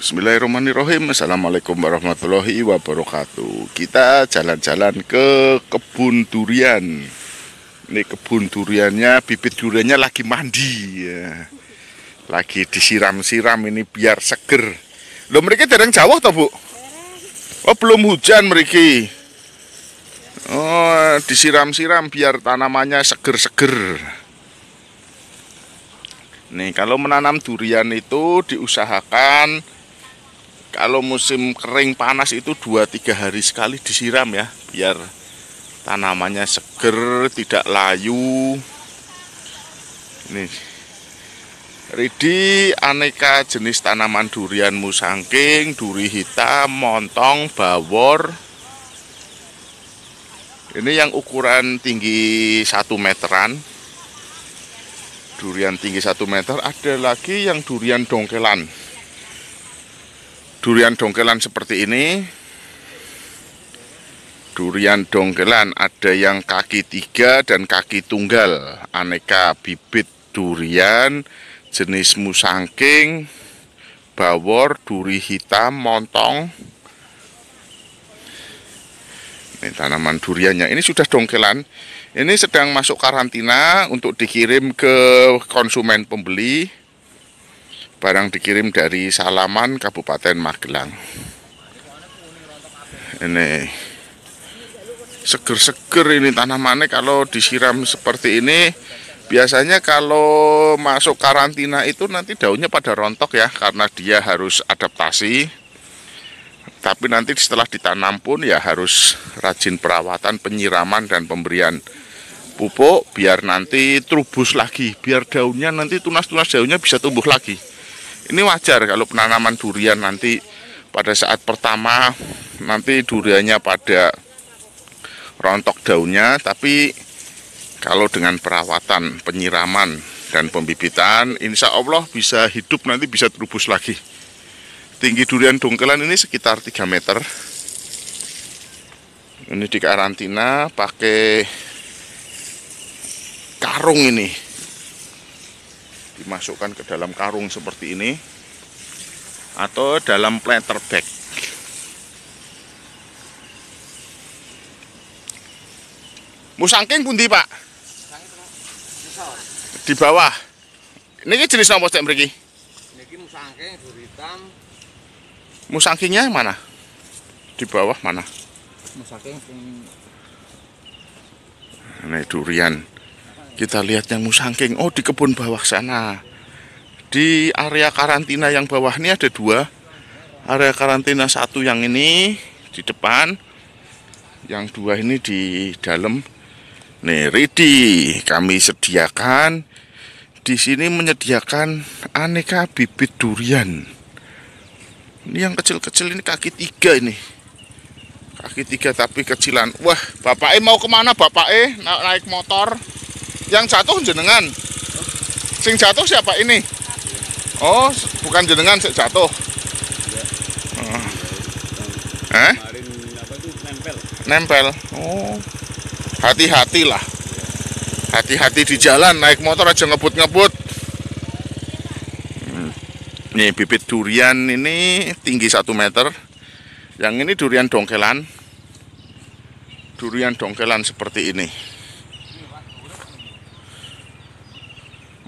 Bismillahirrahmanirrahim Assalamualaikum warahmatullahi wabarakatuh Kita jalan-jalan ke kebun durian Ini kebun duriannya Bibit duriannya lagi mandi ya. Lagi disiram-siram ini biar seger Loh mereka dereng jauh toh bu? Oh belum hujan mereka Oh disiram-siram biar tanamannya seger-seger Nih kalau menanam durian itu diusahakan kalau musim kering panas itu 2-3 hari sekali disiram ya biar tanamannya seger tidak layu ini Ridi aneka jenis tanaman durian musangking, duri hitam, montong, bawor ini yang ukuran tinggi satu meteran durian tinggi satu meter ada lagi yang durian dongkelan durian dongkelan seperti ini durian dongkelan ada yang kaki tiga dan kaki tunggal aneka bibit durian jenis musangking bawor duri hitam montong ini tanaman duriannya ini sudah dongkelan ini sedang masuk karantina untuk dikirim ke konsumen pembeli Barang dikirim dari Salaman, Kabupaten Magelang. Ini seger-seger ini tanamannya kalau disiram seperti ini biasanya kalau masuk karantina itu nanti daunnya pada rontok ya karena dia harus adaptasi tapi nanti setelah ditanam pun ya harus rajin perawatan penyiraman dan pemberian pupuk biar nanti trubus lagi biar daunnya nanti tunas-tunas daunnya bisa tumbuh lagi ini wajar kalau penanaman durian nanti pada saat pertama nanti duriannya pada rontok daunnya tapi kalau dengan perawatan, penyiraman dan pembibitan insya Allah bisa hidup nanti bisa terubus lagi. Tinggi durian dongkelan ini sekitar 3 meter. Ini di karantina pakai karung ini dimasukkan ke dalam karung seperti ini atau dalam platter bag musangking pundi pak di bawah ini jenis nomor yang mereka ini musangking duritam musangkingnya mana di bawah mana musangking ini durian kita lihat yang musangking. Oh, di kebun bawah sana. Di area karantina yang bawah ini ada dua. Area karantina satu yang ini di depan. Yang dua ini di dalam. Nih, ready. Kami sediakan di sini menyediakan aneka bibit durian. Ini yang kecil-kecil ini kaki tiga ini. Kaki tiga tapi kecilan. Wah, bapak e mau kemana bapak e? naik motor yang jatuh jenengan sing jatuh siapa ini oh bukan jenengan sih jatuh oh. eh nempel oh hati-hati lah hati-hati di jalan naik motor aja ngebut-ngebut hmm. ini bibit durian ini tinggi satu meter yang ini durian dongkelan durian dongkelan seperti ini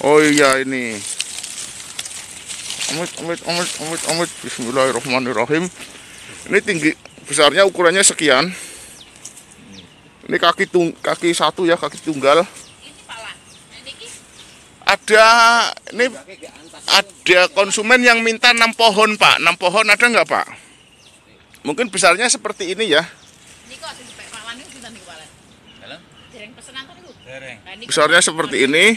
Oh iya ini. Amit, amit, amit, amit, amit. Bismillahirrahmanirrahim. Ini tinggi besarnya ukurannya sekian. Ini kaki tung kaki satu ya kaki tunggal. Ada ini ada konsumen yang minta enam pohon pak. Enam pohon ada nggak pak? Mungkin besarnya seperti ini ya. Nah, besarnya seperti ini.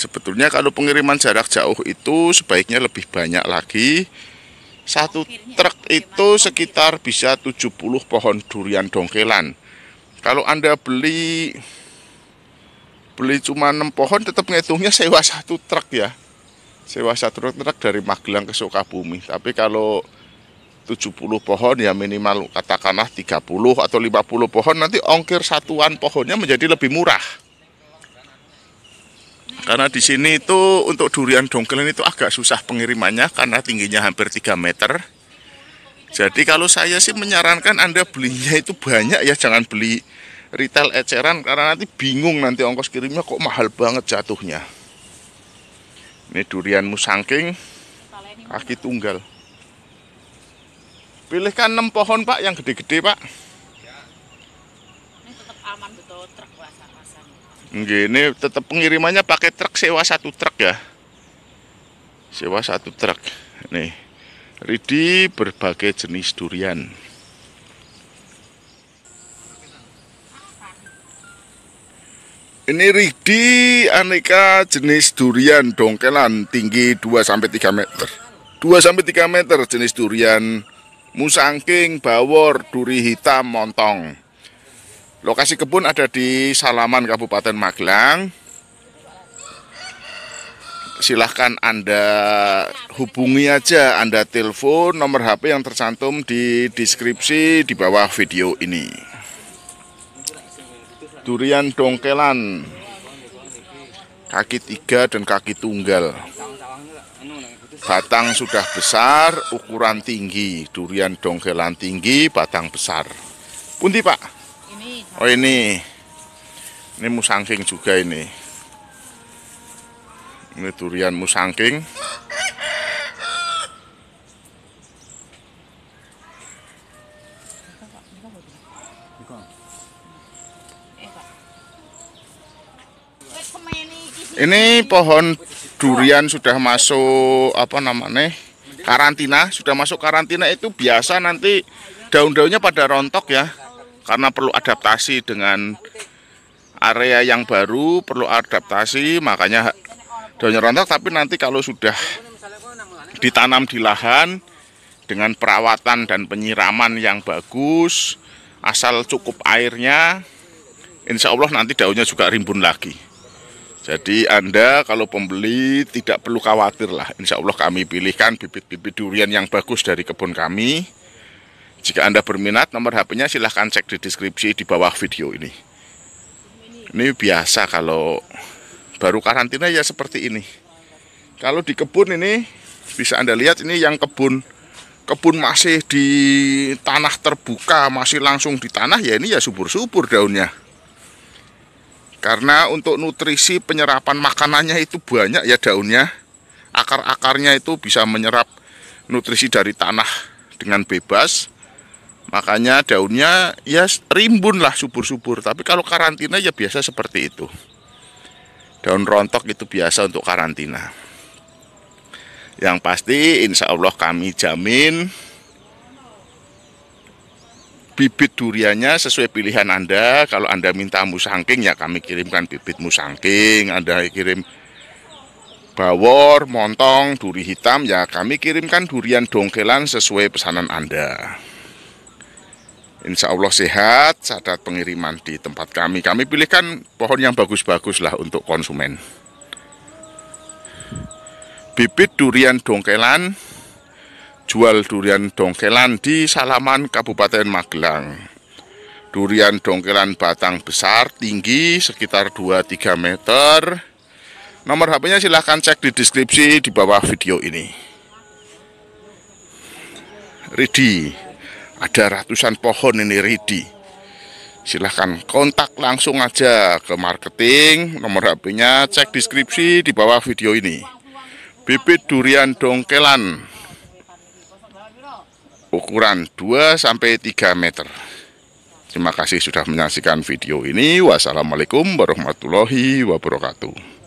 sebetulnya kalau pengiriman jarak jauh itu sebaiknya lebih banyak lagi satu truk itu sekitar bisa 70 pohon durian dongkelan kalau anda beli beli cuma 6 pohon tetap ngitungnya sewa satu truk ya sewa satu truk dari Magelang ke Sukabumi tapi kalau 70 pohon ya minimal katakanlah 30 atau 50 pohon nanti ongkir satuan pohonnya menjadi lebih murah karena di sini itu untuk durian dongkel itu agak susah pengirimannya karena tingginya hampir 3 meter. Jadi kalau saya sih menyarankan Anda belinya itu banyak ya, jangan beli retail eceran karena nanti bingung nanti ongkos kirimnya kok mahal banget jatuhnya. Ini durian musangking kaki tunggal. Pilihkan 6 pohon Pak yang gede-gede Pak. Ini tetap aman betul truk ini tetap pengirimannya pakai truk sewa satu truk ya. Sewa satu truk. Nih. Ridi berbagai jenis durian. Ini Ridi aneka jenis durian dongkelan tinggi 2 sampai 3 meter. 2 sampai 3 meter jenis durian musangking, bawor, duri hitam, montong. Lokasi kebun ada di Salaman, Kabupaten Magelang. Silahkan Anda hubungi aja, Anda telepon nomor HP yang tercantum di deskripsi di bawah video ini. Durian dongkelan, kaki tiga dan kaki tunggal. Batang sudah besar, ukuran tinggi, durian dongkelan tinggi, batang besar. Punti Pak. Oh ini. Ini musangking juga ini. Ini durian musangking. Ini pohon durian sudah masuk apa namanya? karantina, sudah masuk karantina itu biasa nanti daun-daunnya pada rontok ya karena perlu adaptasi dengan area yang baru perlu adaptasi makanya daunnya rontok tapi nanti kalau sudah ditanam di lahan dengan perawatan dan penyiraman yang bagus asal cukup airnya insya Allah nanti daunnya juga rimbun lagi jadi Anda kalau pembeli tidak perlu khawatir lah insya Allah kami pilihkan bibit-bibit durian yang bagus dari kebun kami jika Anda berminat, nomor HP-nya silahkan cek di deskripsi di bawah video ini. Ini biasa kalau baru karantina ya seperti ini. Kalau di kebun ini, bisa Anda lihat ini yang kebun kebun masih di tanah terbuka, masih langsung di tanah, ya ini ya subur-subur daunnya. Karena untuk nutrisi penyerapan makanannya itu banyak ya daunnya. Akar-akarnya itu bisa menyerap nutrisi dari tanah dengan bebas. Makanya daunnya ya rimbun lah subur-subur. Tapi kalau karantina ya biasa seperti itu. Daun rontok itu biasa untuk karantina. Yang pasti insya Allah kami jamin bibit duriannya sesuai pilihan Anda. Kalau Anda minta musangking ya kami kirimkan bibit musangking. Anda kirim bawor, montong, duri hitam ya kami kirimkan durian dongkelan sesuai pesanan Anda. Insya Allah sehat, Sadat pengiriman di tempat kami. Kami pilihkan pohon yang bagus-bagus lah untuk konsumen. Bibit durian dongkelan, jual durian dongkelan di Salaman Kabupaten Magelang. Durian dongkelan batang besar, tinggi sekitar 2-3 meter. Nomor HP-nya silahkan cek di deskripsi di bawah video ini. Ready. Ada ratusan pohon ini ready. Silahkan kontak langsung aja ke marketing, nomor HP-nya cek deskripsi di bawah video ini. Bibit durian dongkelan ukuran 2 sampai 3 meter. Terima kasih sudah menyaksikan video ini. Wassalamualaikum warahmatullahi wabarakatuh.